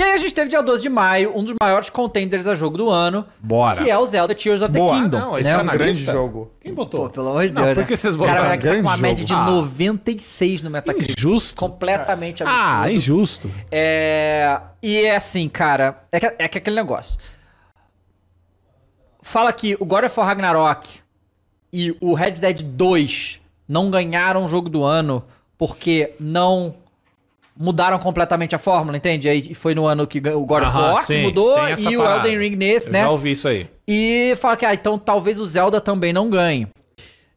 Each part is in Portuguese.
E aí a gente teve dia 12 de maio, um dos maiores contenders a jogo do ano. Bora. Que é o Zelda Tears of the Kingdom. Não, esse né? era um grande lista? jogo. Quem botou? Pô, pelo amor de Deus. Não, né? por que né? vocês botaram? O cara, cara tá com uma média de ah. 96 no Metacritic. Ah, injusto. Completamente ah, absurdo. Ah, injusto. É... E é assim, cara, é que, é que é aquele negócio. Fala que o God of War Ragnarok e o Red Dead 2 não ganharam o jogo do ano porque não mudaram completamente a fórmula, entende? Aí foi no ano que o God of War mudou e o Elden Ring nesse, Eu né? Já ouvi isso aí. E fala que, ah, então talvez o Zelda também não ganhe.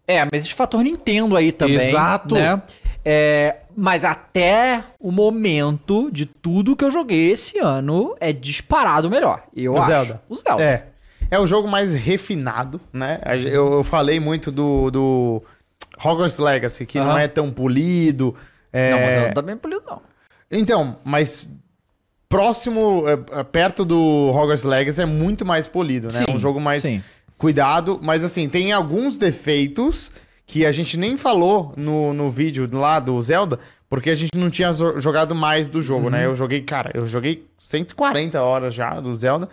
É, mas esse fator Nintendo aí também. Exato. Né? É, mas até o momento de tudo que eu joguei esse ano é disparado melhor. Eu o acho. Zelda. O Zelda. É. É o jogo mais refinado, né? Eu, eu falei muito do, do Hogwarts Legacy, que uhum. não é tão polido. É... Não, mas ela não tá bem polido, não. Então, mas próximo, é, é, perto do Hogwarts Legacy é muito mais polido, né? Sim, é um jogo mais sim. cuidado, mas assim, tem alguns defeitos que a gente nem falou no, no vídeo lá do Zelda, porque a gente não tinha jogado mais do jogo, né? uhum. né? Eu joguei, cara, eu joguei 140 horas já do Zelda.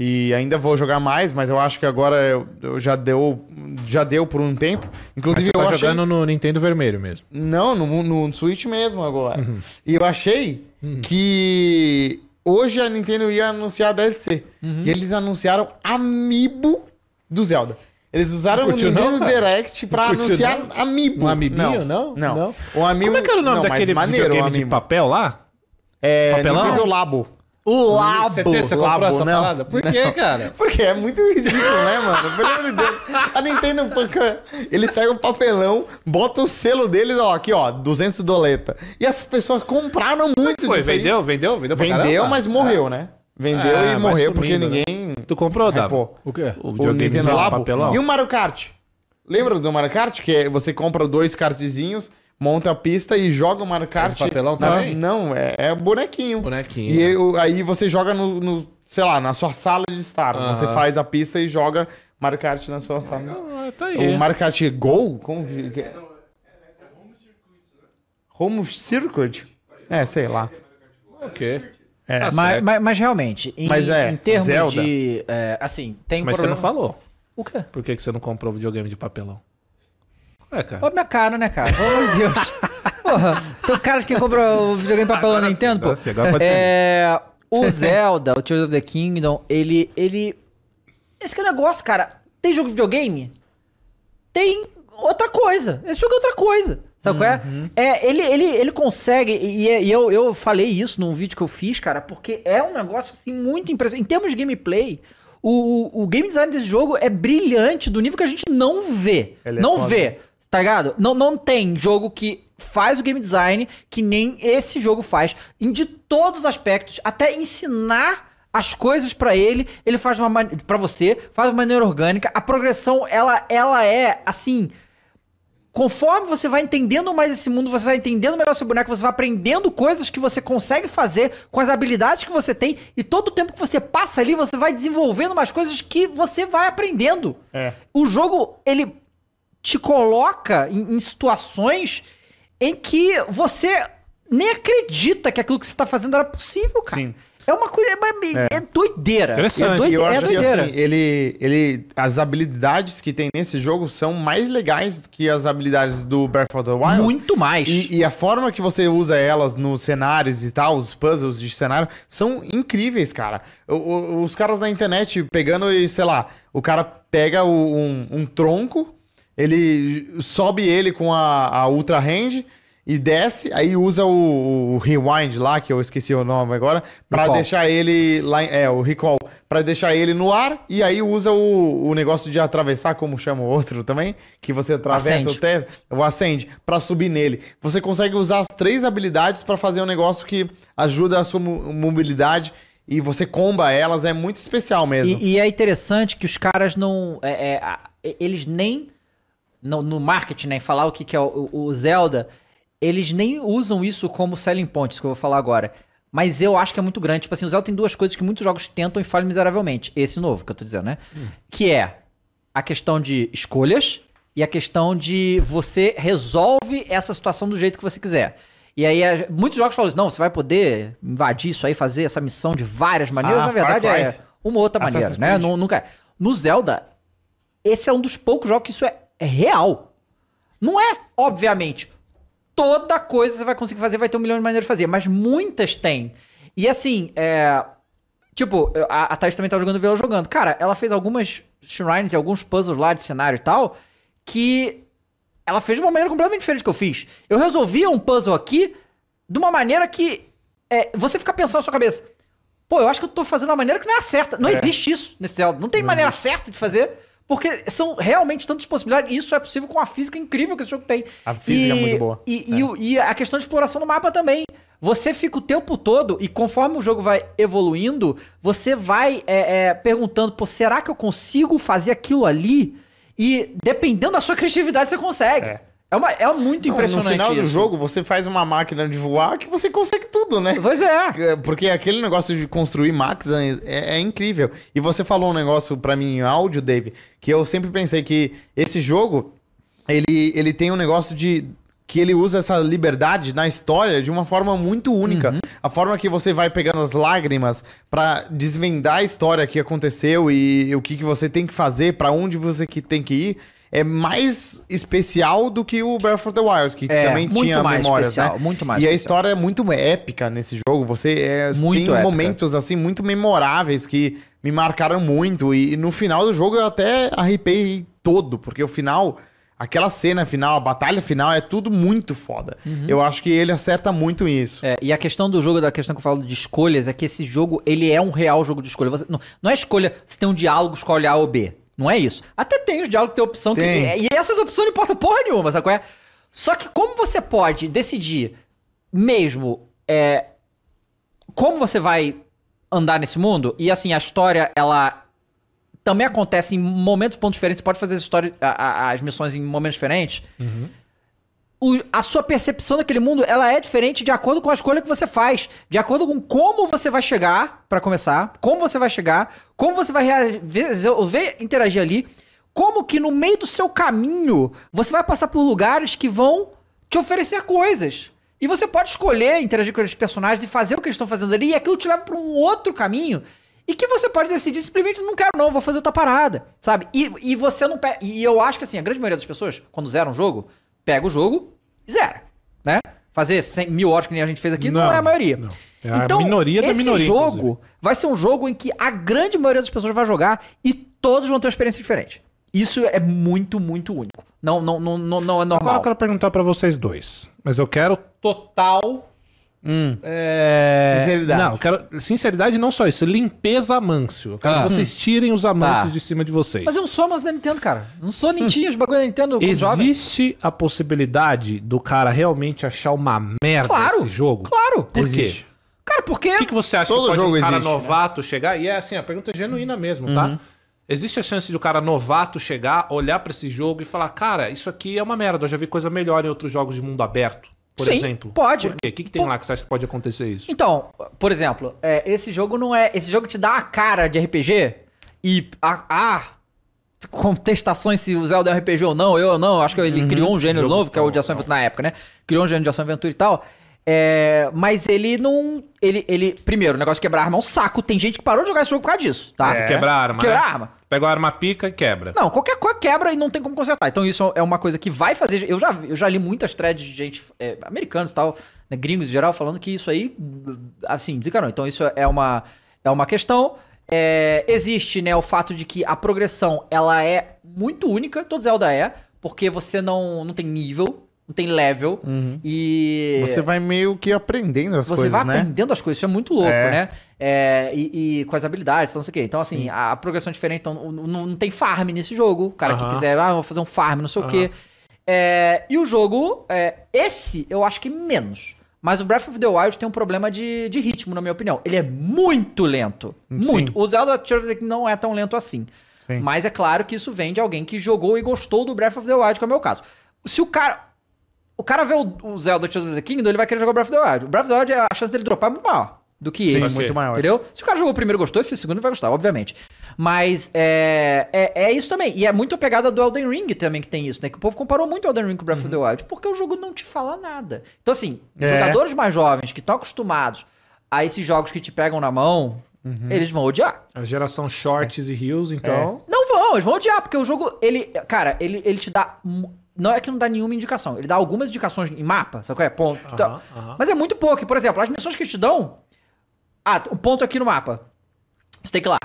E ainda vou jogar mais, mas eu acho que agora eu, eu já deu já deu por um tempo. Inclusive, Mas você tá eu tá achei... jogando no Nintendo Vermelho mesmo. Não, no, no Switch mesmo agora. Uhum. E eu achei uhum. que hoje a Nintendo ia anunciar a DLC. Uhum. E eles anunciaram Amiibo do Zelda. Eles usaram o Nintendo não, Direct pra anunciar não. Amiibo. Um não? Não. não. não. O Amiibo... Como é que era o nome não, daquele maneiro, videogame de papel lá? É, Papelão? Nintendo Labo. O labo. Você, tem, você comprou labo, essa não. parada? Por não. quê, cara? Porque é muito ridículo, né, mano? Pelo amor de Deus. A Nintendo Panca, ele pega um papelão, bota o selo deles, ó, aqui, ó, 200 doleta. E as pessoas compraram é muito Foi, disso vendeu, aí. vendeu, vendeu, vendeu. Vendeu, mas morreu, é. né? Vendeu é, e morreu sumindo, porque né? ninguém... Né? Tu comprou, Dá? O quê? O, o Nintendo Labo. Papelão. E o Mario Kart. Lembra do Mario Kart? Que é, você compra dois kartzinhos monta a pista e joga o Mario Kart. É de papelão também? Não, não é, é bonequinho. Bonequinho. E ele, aí você joga no, no, sei lá, na sua sala de estar. Uhum. Você faz a pista e joga Mario Kart na sua sala. Não, ah, tá aí. O Mario Kart Go? Como que é? é, é né? Home Circuit? É, sei lá. Ok. É, tá mas, mas, mas, realmente, em, mas é, em termos Zelda. de. É, assim, tem Mas problema. você não falou. O quê? Por que, que você não comprou videogame de papelão? Olha é, cara. minha cara, né, cara? Pelo amor de Deus. Porra, então, cara, quem comprou o videogame papelão pelo Nintendo, sim, pô. sim, agora pode é, o Zelda, o Tears of the Kingdom, ele. ele... Esse que é o negócio, cara. Tem jogo de videogame? Tem outra coisa. Esse jogo é outra coisa. Sabe qual é? Uhum. É, ele, ele, ele consegue, e, e, eu, eu falei isso num vídeo que eu fiz, cara, porque é um negócio assim muito impressionante. Em termos de gameplay, o, o, o game design desse jogo é brilhante do nível que a gente não vê. Ele é não é vê. Tá ligado? Não, não tem jogo que faz o game design que nem esse jogo faz. Em de todos os aspectos, até ensinar as coisas para ele, ele faz uma para você, faz de maneira orgânica. A progressão ela ela é assim, conforme você vai entendendo mais esse mundo, você vai entendendo melhor seu boneco, você vai aprendendo coisas que você consegue fazer com as habilidades que você tem, e todo o tempo que você passa ali, você vai desenvolvendo mais coisas que você vai aprendendo. É. O jogo, ele te coloca em, em situações em que você nem acredita que aquilo que você está fazendo era possível, cara. Sim. É uma coisa. É, é, é. doideira. Interessante. É, doide, eu é acho é doideira. Que, assim, ele, ele, as habilidades que tem nesse jogo são mais legais que as habilidades do Breath of the Wild. Muito mais. E, e a forma que você usa elas nos cenários e tal, os puzzles de cenário, são incríveis, cara. O, o, os caras na internet pegando e, sei lá, o cara pega o, um, um tronco ele sobe ele com a, a Ultra Hand e desce, aí usa o, o, rewind lá, que eu esqueci o nome agora, para deixar ele lá, é, o recall, para deixar ele no ar, e aí usa o, o negócio de atravessar, como chama o outro também, que você atravessa o teto, o acende, para subir nele. Você consegue usar as três habilidades para fazer um negócio que ajuda a sua mobilidade e você comba elas, é muito especial mesmo. E, e é interessante que os caras não. É, é, eles nem no, no marketing, né, falar o que, que é o, o, Zelda, eles nem usam isso como selling points, que eu vou falar agora. Mas eu acho que é muito grande. Tipo assim, o Zelda tem duas coisas que muitos jogos tentam e falham miseravelmente. Esse novo que eu tô dizendo, né? Hum. Que é a questão de escolhas e a questão de você resolve essa situação do jeito que você quiser. E aí, é, muitos jogos falam assim: não, você vai poder invadir isso aí, fazer essa missão de várias maneiras. Ah, Na verdade, é uma outra Assassin's maneira, né? Creed. né? Nunca. É. No Zelda, esse é um dos poucos jogos que isso é é real. Não é, obviamente. Toda coisa que você vai conseguir fazer, vai ter um milhão de maneiras de fazer, mas muitas tem. E assim, é, Tipo, a, a Thais também tá jogando Vela jogando. Cara, ela fez algumas shrines e alguns puzzles lá de cenário e tal, que ela fez de uma maneira completamente diferente do que eu fiz. Eu resolvi um puzzle aqui de uma maneira que é, você fica pensando na sua cabeça. Pô, eu acho que eu tô fazendo uma maneira que não é a certa. Não é. existe isso nesse Zelda. Não tem maneira certa de fazer. Porque são realmente tantas possibilidades. Isso é possível com a física incrível que esse jogo tem. A física é e, é muito boa. E, é. e, e a questão de exploração no mapa também. Você fica o tempo todo, e conforme o jogo vai evoluindo, você vai é, é, perguntando, pô, será que eu consigo fazer aquilo ali? E dependendo da sua criatividade, você consegue. É. É, uma, é muito não, impressionante. No final isso. do jogo, você faz uma máquina de voar que você consegue tudo, né? Pois é. é porque aquele negócio de construir máquinas é, é, é incrível. E você falou um negócio para mim em áudio, Dave, que eu sempre pensei que esse jogo ele, ele tem um negócio de que ele usa essa liberdade na história de uma forma muito única. Uhum. A forma que você vai pegando as lágrimas para desvendar a história que aconteceu e, e o que, que você tem que fazer, para onde você que tem que ir é mais especial do que o Breath of the Wild, que é, também tinha memórias, especial, né? Muito mais. E especial. a história é muito épica nesse jogo. Você é, tem épica. momentos assim muito memoráveis que me marcaram muito e, e no final do jogo eu até arrepei todo, porque o final Aquela cena final, a batalha final é tudo muito foda. Uhum. Eu acho que ele acerta muito isso. É, e a questão do jogo, da questão que eu falo de escolhas, é que esse jogo, ele é um real jogo de escolha. Você, não, não é escolha, se tem um diálogo, escolhe A ou B. Não é isso. Até tem os diálogos que tem opção tem. que. E essas opções não importam porra nenhuma, sabe qual é? Só que como você pode decidir mesmo é, como você vai andar nesse mundo, e assim, a história, ela também acontece em momentos, pontos diferentes, você pode fazer as, histórias, as missões em momentos diferentes. Uhum o, a sua percepção daquele mundo ela é diferente de acordo com a escolha que você faz, de acordo com como você vai chegar para começar, como você vai chegar, como você vai interagir ali, como que no meio do seu caminho você vai passar por lugares que vão te oferecer coisas. E você pode escolher interagir com aqueles personagens e fazer o que eles estão fazendo ali, e aquilo te leva para um outro caminho. E que você pode decidir simplesmente, não quero não, vou fazer outra parada, sabe? E, e você não... E eu acho que, assim, a grande maioria das pessoas, quando zeram um jogo, pega o jogo e zera, né? Fazer 100 mil horas que nem a gente fez aqui não, não é a maioria. Não. É a então, minoria da esse minoria. Esse jogo inclusive. vai ser um jogo em que a grande maioria das pessoas vai jogar e todos vão ter uma experiência diferente. Isso é muito, muito único. Não, não, não, não, não é normal. Agora eu quero perguntar para vocês dois, mas eu quero total Hum. É... Sinceridade. Não, quero... Sinceridade não só isso. Limpeza Amâncio. Eu quero ah. que vocês tirem os Amâncios tá. de cima de vocês. Mas eu não sou mais da Nintendo, cara. Não sou nintinho hum. bagulho da Nintendo. Existe jovem. a possibilidade do cara realmente achar uma merda claro, esse jogo? Claro. Por Existe. quê? Cara, por quê? O que, que você acha Todo que pode jogo um cara existe, né? novato né? chegar? E é assim, a pergunta é genuína mesmo, tá? uhum. tá? Existe a chance do cara novato chegar, olhar para esse jogo e falar: cara, isso aqui é uma merda, eu já vi coisa melhor em outros jogos de mundo aberto por Sim, exemplo? Pode. Por quê? O que, que tem por... lá que você acha que pode acontecer isso? Então, por exemplo, é, esse jogo não é. Esse jogo te dá a cara de RPG e a, a contestações se o Zelda é um RPG ou não, eu não, acho que ele uhum. criou um gênero novo, que é o de ação e aventura na época, né? Criou um gênero de ação e aventura e tal. É, mas ele não. Ele, ele. Primeiro, o negócio de quebrar arma é um saco. Tem gente que parou de jogar esse jogo por causa disso, tá? É. Quebrar arma. Quebrar né? arma. Pega uma arma pica e quebra. Não, qualquer coisa quebra e não tem como consertar. Então isso é uma coisa que vai fazer. Eu já, eu já li muitas threads de gente, é, americanos e tal, né, gringos em geral, falando que isso aí, assim, desencanou. Então isso é uma, é uma questão. É, existe né, o fato de que a progressão ela é muito única, todo Zelda é, porque você não, não tem nível, não tem level. Uhum. E. Você vai meio que aprendendo as você coisas. Você vai né? aprendendo as coisas, isso é muito louco, é. né? É, e, e, com as habilidades, então, não sei o quê. Então, assim, a, progressão é diferente. Então, não, não, tem farm nesse jogo. O cara uhum. que quiser, ah, vou fazer um farm, não sei uhum. o quê. É, e o jogo, é, esse eu acho que menos. Mas o Breath of the Wild tem um problema de, de ritmo, na minha opinião. Ele é muito lento. Sim. Muito. O Zelda Tears of the Kingdom não é tão lento assim. Sim. Mas é claro que isso vem de alguém que jogou e gostou do Breath of the Wild, que é o meu caso. Se o cara o cara vê o, o Zelda Tears of the Kingdom, ele vai querer jogar o Breath of the Wild. O Breath of the Wild, a chance dele dropar é muito maior do que Sim, esse. muito maior. Entendeu? Se o cara jogou o primeiro e gostou, esse segundo vai gostar, obviamente. Mas é, é, é, isso também. E é muito a pegada do Elden Ring também que tem isso, né? Que o povo comparou muito o Elden Ring com o Breath uhum. of the uhum. Wild, porque o jogo não te fala nada. Então, assim, é. jogadores mais jovens que estão acostumados a esses jogos que te pegam na mão, uhum. eles vão odiar. A geração shorts é. e heels, então. É. Não vão, eles vão odiar, porque o jogo, ele. Cara, ele, ele te dá não é que não dá nenhuma indicação. Ele dá algumas indicações em mapa, sabe qual é? Ponto. Uhum, uhum. Mas é muito pouco. Por exemplo, as missões que te dão. Ah, um ponto aqui no mapa. Você tem que ir lá.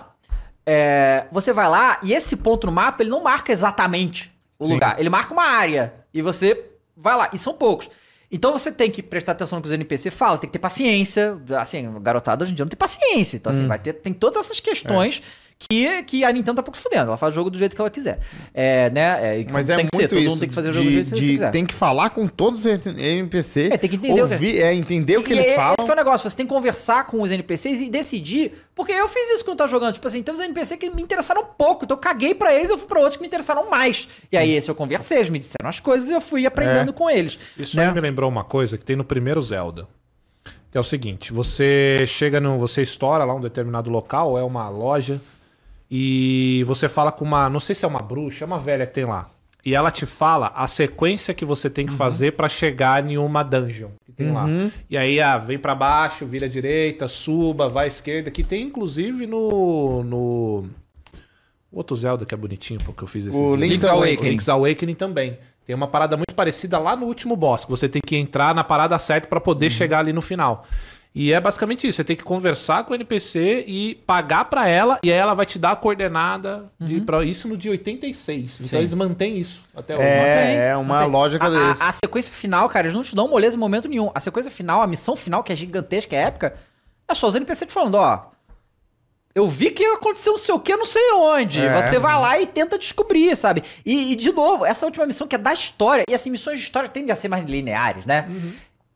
É, você vai lá e esse ponto no mapa ele não marca exatamente o Sim. lugar. Ele marca uma área. E você vai lá. E são poucos. Então você tem que prestar atenção no que os NPC falam, tem que ter paciência. Assim, garotada hoje em dia não tem paciência. Então, assim, hum. vai ter. Tem todas essas questões. É que, que a Nintendo tá pouco se fudendo. Ela faz o jogo do jeito que ela quiser. É, né? É, Mas é tem muito ser, todo isso, mundo tem que fazer o jogo de, do jeito que de, quiser. Tem que falar com todos os NPC. É, tem que entender. Ouvir, é, entender o que e eles é, falam. Esse que é o negócio. Você tem que conversar com os NPCs e decidir. Porque eu fiz isso quando eu tava jogando. Tipo assim, tem uns NPCs que me interessaram pouco. Então eu caguei pra eles, eu fui pra outros que me interessaram mais. E aí esse eu conversei, eles me disseram as coisas e eu fui aprendendo é. com eles. Isso né? aí me lembrou uma coisa que tem no primeiro Zelda é o seguinte: você chega no. Você estoura lá um determinado local, é uma loja, e você fala com uma, não sei se é uma bruxa, é uma velha que tem lá. E ela te fala a sequência que você tem que uhum. fazer para chegar em uma dungeon que tem uhum. lá. E aí, ah, vem para baixo, vira à direita, suba, vai à esquerda, que tem inclusive no, no outro Zelda que é bonitinho, porque eu fiz esse. O Link's, Link's Awakening. Link's Awakening também. Tem uma parada muito parecida lá no último boss, que você tem que entrar na parada certa para poder uhum. chegar ali no final. E é basicamente isso. Você tem que conversar com o NPC e pagar para ela, e aí ela vai te dar a coordenada de, uhum. pra, isso no dia 86. Então Sim. Então eles mantêm isso até é, hoje. É, é uma mantém. lógica a, desse. A, a, sequência final, cara, eles não te dão moleza em momento nenhum. A sequência final, a missão final, que é gigantesca, é épica, é só os NPC te falando, ó. Eu vi que aconteceu não sei o que, não sei onde. É. Você vai lá e tenta descobrir, sabe? E, e, de novo, essa última missão que é da história, e assim, missões de história tendem a ser mais lineares, né? Uhum.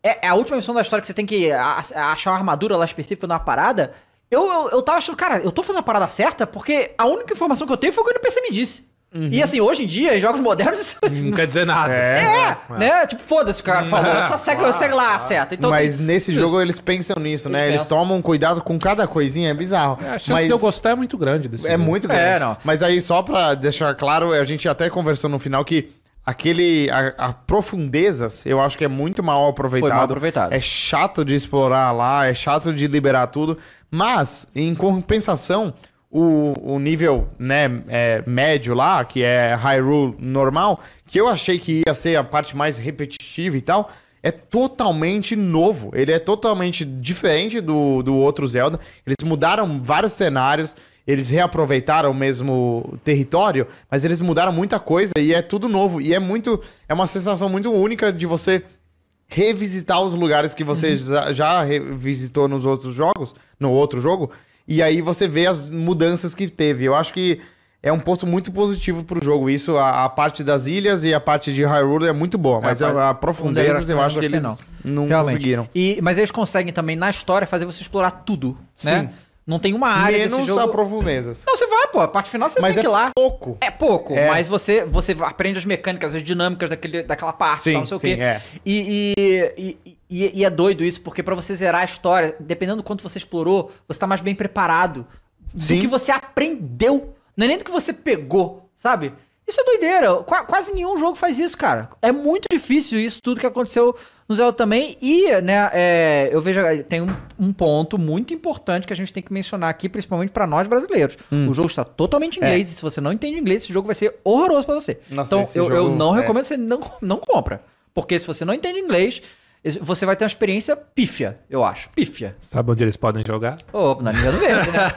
É, é, a última missão da história que você tem que achar uma armadura lá específica numa parada. Eu, eu, eu tava achando, cara, eu tô fazendo a parada certa porque a única informação que eu tenho foi quando o NPC me disse. Uhum. E assim, hoje em dia, em jogos modernos, isso. Não quer dizer nada. É, é, é. né? Tipo, foda-se o cara falou. Eu só segue, segue lá claro. certa. Então, Mas tem... nesse jogo eles pensam nisso, né? eles né? Pensam. Eles tomam cuidado com cada coisinha, é bizarro. É, a chance Mas... de eu gostar é muito grande desse É jogo. muito é, grande. Mas aí, só pra deixar claro, a gente até conversou no final que aquele a, a, profundezas eu acho que é muito mal aproveitado. Foi mal aproveitado. É chato de explorar lá, é chato de liberar tudo, mas em compensação o, o nível né, é, médio lá, que é Hyrule normal, que eu achei que ia ser a parte mais repetitiva e tal, é totalmente novo. Ele é totalmente diferente do, do outro Zelda. Eles mudaram vários cenários eles reaproveitaram o mesmo território, mas eles mudaram muita coisa e é tudo novo. E é muito. É uma sensação muito única de você revisitar os lugares que você uhum. já, já revisitou nos outros jogos, no outro jogo, e aí você vê as mudanças que teve. Eu acho que é um ponto muito positivo pro jogo. Isso, a, a, parte das ilhas e a parte de Hyrule é muito boa, é, mas é, a, a profundeza eu acho que eles não, não conseguiram. E, mas eles conseguem também, na história, fazer você explorar tudo, Sim. né? Sim. Não tem uma área Menos desse jogo. a profundezas. Não, você vai, pô. A parte final você mas tem é que ir lá. pouco. É pouco, é. mas você, você aprende as mecânicas, as dinâmicas daquele, daquela parte, sim, tal, não sei sim, o quê. É. E, e, e, e, e é doido isso, porque para você zerar a história, dependendo do quanto você explorou, você tá mais bem preparado sim. do que você aprendeu. Não é nem do que você pegou, sabe? Isso é doideira. Qu quase nenhum jogo faz isso, cara. É muito difícil isso, tudo que aconteceu no Zelda também. E, né, é, eu vejo. Tem um, um, ponto muito importante que a gente tem que mencionar aqui, principalmente para nós brasileiros. Hum. O jogo está totalmente em inglês. É. E se você não entende inglês, esse jogo vai ser horroroso para você. Nossa, então, eu, jogo, eu não é. recomendo que você não, não compra. Porque se você não entende inglês, você vai ter uma experiência pífia, eu acho. Pífia. Sabe onde eles podem jogar? Oh, na Nintendo Verde, né?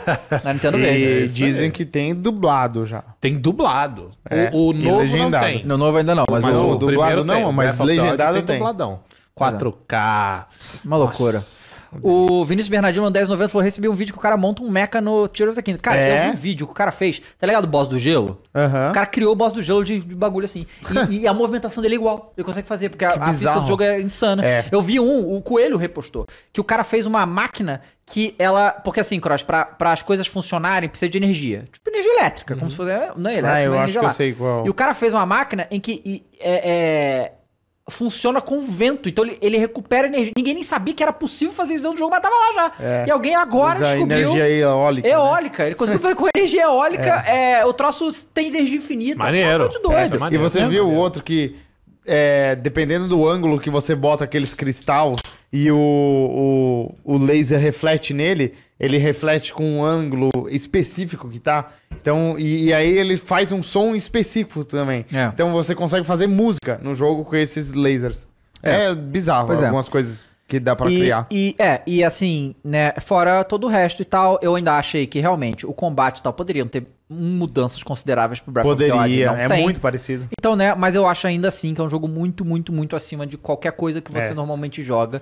Na Nintendo e Verde. É dizem é. que tem dublado já. Tem dublado. É. O, o novo não tem. No novo ainda não, mas, mas o, o dublado não, tem. mas legendado tem. Dubladão. 4K. É. Uma loucura. Nossa, o Vinícius Bernardino 1090 falou: recebi um vídeo que o cara monta um mecha no Tears of Cara, é? eu vi um vídeo que o cara fez. Tá ligado? O boss do gelo? Uhum. O cara criou o boss do gelo de, de bagulho assim. E, e, a movimentação dele é igual. Ele consegue fazer, porque a, a física do jogo é insana. É. Eu vi um, o Coelho repostou, que o cara fez uma máquina que ela. Porque assim, Cross, pra, pra as coisas funcionarem, precisa de energia. Tipo energia elétrica, uhum. como se fosse. Né? Não é elétrica, ah, eu acho que eu sei qual. E o cara fez uma máquina em que. E, é, é funciona com vento. Então ele, ele recupera energia. Ninguém nem sabia que era possível fazer isso dentro do jogo, mas tava lá já. É. E alguém agora Usa descobriu. Energia eólica. É eólica. Né? Ele conseguiu fazer com energia eólica. É. é. o troço tem energia infinita. Maneiro. Um tá doido. É maneiro. E você viu o outro que, dependendo do ângulo que você bota aqueles cristais e o, o, o laser reflete nele, ele reflete com um ângulo específico que tá. Então, e, e aí ele faz um som específico também. É. Então você consegue fazer música no jogo com esses lasers. É, é bizarro pois é. algumas é. coisas que dá para criar. E é, e assim, né, fora todo o resto e tal, eu ainda achei que realmente o combate e tal poderiam ter mudanças consideráveis pro Breath Poderia, of the Wild. Poderia, é tem. muito parecido. Então, né, mas eu acho ainda assim que é um jogo muito, muito, muito acima de qualquer coisa que você é. normalmente joga.